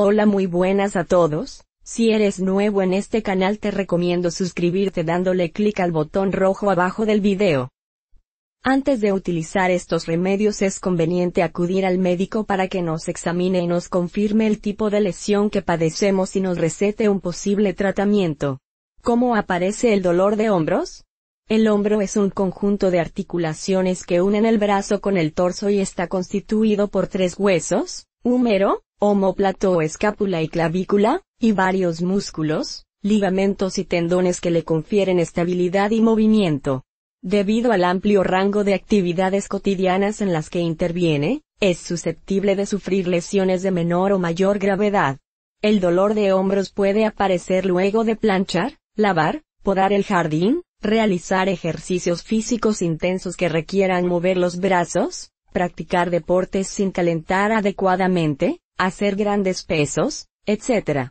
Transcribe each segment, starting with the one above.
Hola muy buenas a todos, si eres nuevo en este canal te recomiendo suscribirte dándole clic al botón rojo abajo del video. Antes de utilizar estos remedios es conveniente acudir al médico para que nos examine y nos confirme el tipo de lesión que padecemos y nos recete un posible tratamiento. ¿Cómo aparece el dolor de hombros? El hombro es un conjunto de articulaciones que unen el brazo con el torso y está constituido por tres huesos, húmero, plato, escápula y clavícula, y varios músculos, ligamentos y tendones que le confieren estabilidad y movimiento. Debido al amplio rango de actividades cotidianas en las que interviene, es susceptible de sufrir lesiones de menor o mayor gravedad. El dolor de hombros puede aparecer luego de planchar, lavar, podar el jardín, realizar ejercicios físicos intensos que requieran mover los brazos, practicar deportes sin calentar adecuadamente, hacer grandes pesos, etc.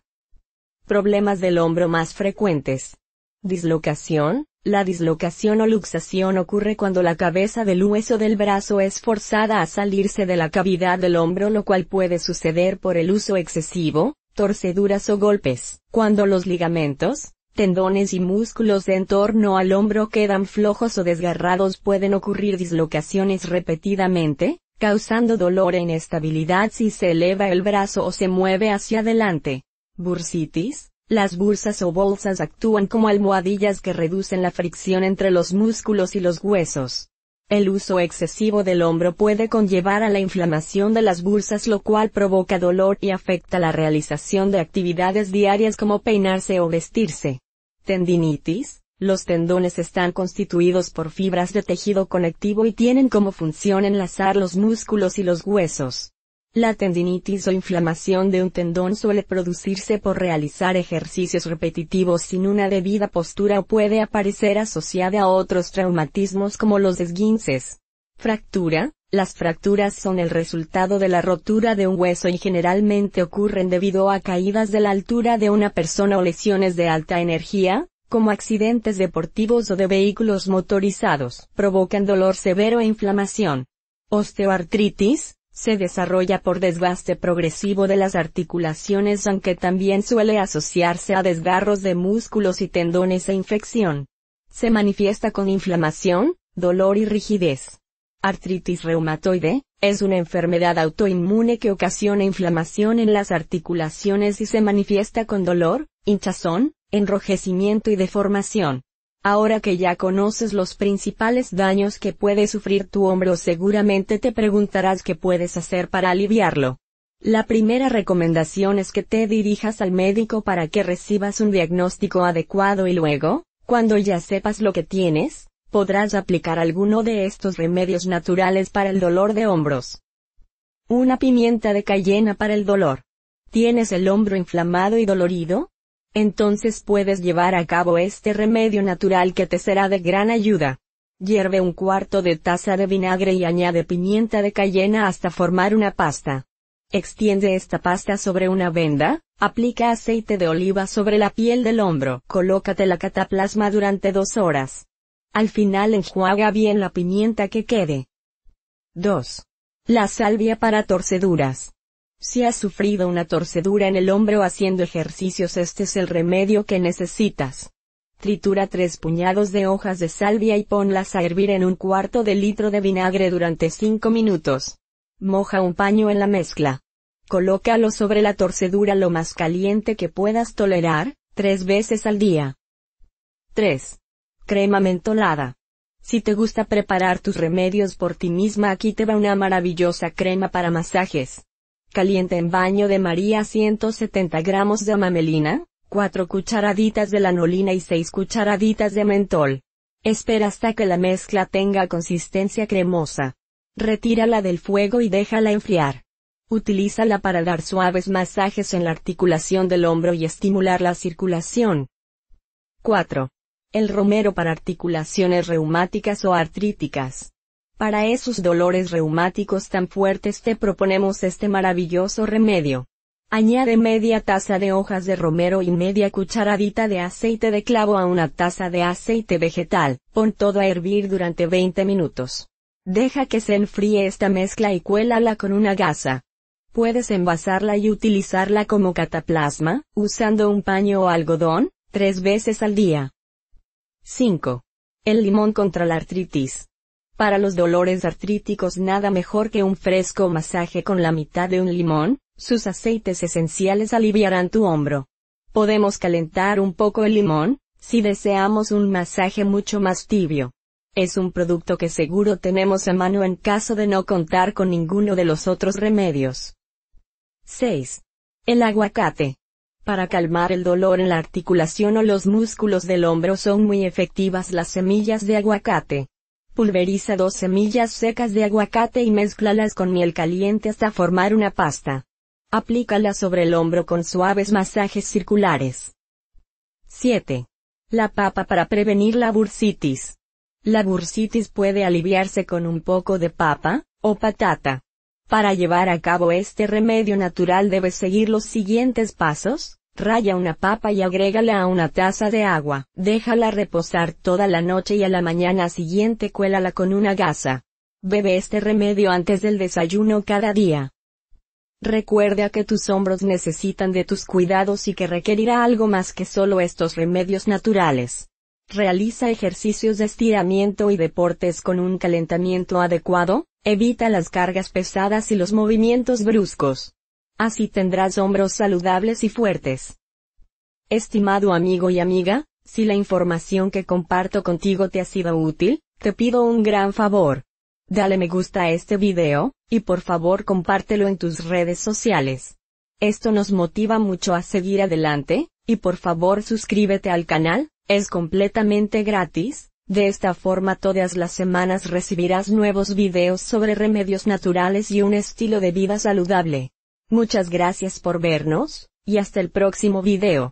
Problemas del hombro más frecuentes. Dislocación. La dislocación o luxación ocurre cuando la cabeza del hueso del brazo es forzada a salirse de la cavidad del hombro, lo cual puede suceder por el uso excesivo, torceduras o golpes. Cuando los ligamentos, tendones y músculos en torno al hombro quedan flojos o desgarrados pueden ocurrir dislocaciones repetidamente, causando dolor e inestabilidad si se eleva el brazo o se mueve hacia adelante. Bursitis. Las bursas o bolsas actúan como almohadillas que reducen la fricción entre los músculos y los huesos. El uso excesivo del hombro puede conllevar a la inflamación de las bursas lo cual provoca dolor y afecta la realización de actividades diarias como peinarse o vestirse. Tendinitis. Los tendones están constituidos por fibras de tejido conectivo y tienen como función enlazar los músculos y los huesos. La tendinitis o inflamación de un tendón suele producirse por realizar ejercicios repetitivos sin una debida postura o puede aparecer asociada a otros traumatismos como los esguinces. Fractura. Las fracturas son el resultado de la rotura de un hueso y generalmente ocurren debido a caídas de la altura de una persona o lesiones de alta energía, como accidentes deportivos o de vehículos motorizados, provocan dolor severo e inflamación. Osteoartritis, se desarrolla por desgaste progresivo de las articulaciones aunque también suele asociarse a desgarros de músculos y tendones e infección. Se manifiesta con inflamación, dolor y rigidez. Artritis reumatoide, es una enfermedad autoinmune que ocasiona inflamación en las articulaciones y se manifiesta con dolor, hinchazón, enrojecimiento y deformación. Ahora que ya conoces los principales daños que puede sufrir tu hombro, seguramente te preguntarás qué puedes hacer para aliviarlo. La primera recomendación es que te dirijas al médico para que recibas un diagnóstico adecuado y luego, cuando ya sepas lo que tienes, podrás aplicar alguno de estos remedios naturales para el dolor de hombros. Una pimienta de cayena para el dolor. ¿Tienes el hombro inflamado y dolorido? Entonces puedes llevar a cabo este remedio natural que te será de gran ayuda. Hierve un cuarto de taza de vinagre y añade pimienta de cayena hasta formar una pasta. Extiende esta pasta sobre una venda, aplica aceite de oliva sobre la piel del hombro, colócate la cataplasma durante dos horas. Al final enjuaga bien la pimienta que quede. 2. La salvia para torceduras. Si has sufrido una torcedura en el hombro haciendo ejercicios, este es el remedio que necesitas. Tritura tres puñados de hojas de salvia y ponlas a hervir en un cuarto de litro de vinagre durante cinco minutos. Moja un paño en la mezcla. Colócalo sobre la torcedura lo más caliente que puedas tolerar, tres veces al día. 3. Crema mentolada. Si te gusta preparar tus remedios por ti misma, aquí te va una maravillosa crema para masajes Caliente en baño de María 170 gramos de amamelina, 4 cucharaditas de lanolina y 6 cucharaditas de mentol. Espera hasta que la mezcla tenga consistencia cremosa. Retírala del fuego y déjala enfriar. Utilízala para dar suaves masajes en la articulación del hombro y estimular la circulación. 4. El romero para articulaciones reumáticas o artríticas. Para esos dolores reumáticos tan fuertes te proponemos este maravilloso remedio. Añade media taza de hojas de romero y media cucharadita de aceite de clavo a una taza de aceite vegetal, pon todo a hervir durante 20 minutos. Deja que se enfríe esta mezcla y cuélala con una gasa. Puedes envasarla y utilizarla como cataplasma, usando un paño o algodón, tres veces al día. 5. El limón contra la artritis. Para los dolores artríticos nada mejor que un fresco masaje con la mitad de un limón, sus aceites esenciales aliviarán tu hombro. Podemos calentar un poco el limón, si deseamos un masaje mucho más tibio. Es un producto que seguro tenemos a mano en caso de no contar con ninguno de los otros remedios. 6. El aguacate. Para calmar el dolor en la articulación o los músculos del hombro son muy efectivas las semillas de aguacate. Pulveriza dos semillas secas de aguacate y mézclalas con miel caliente hasta formar una pasta. Aplícala sobre el hombro con suaves masajes circulares. 7. La papa para prevenir la bursitis. La bursitis puede aliviarse con un poco de papa, o patata. Para llevar a cabo este remedio natural debes seguir los siguientes pasos, Raya una papa y agrégala a una taza de agua. Déjala reposar toda la noche y a la mañana siguiente cuélala con una gasa. Bebe este remedio antes del desayuno cada día. Recuerda que tus hombros necesitan de tus cuidados y que requerirá algo más que solo estos remedios naturales. Realiza ejercicios de estiramiento y deportes con un calentamiento adecuado, evita las cargas pesadas y los movimientos bruscos. Así tendrás hombros saludables y fuertes. Estimado amigo y amiga, si la información que comparto contigo te ha sido útil, te pido un gran favor. Dale me gusta a este video, y por favor compártelo en tus redes sociales. Esto nos motiva mucho a seguir adelante, y por favor suscríbete al canal, es completamente gratis, de esta forma todas las semanas recibirás nuevos videos sobre remedios naturales y un estilo de vida saludable. Muchas gracias por vernos, y hasta el próximo video.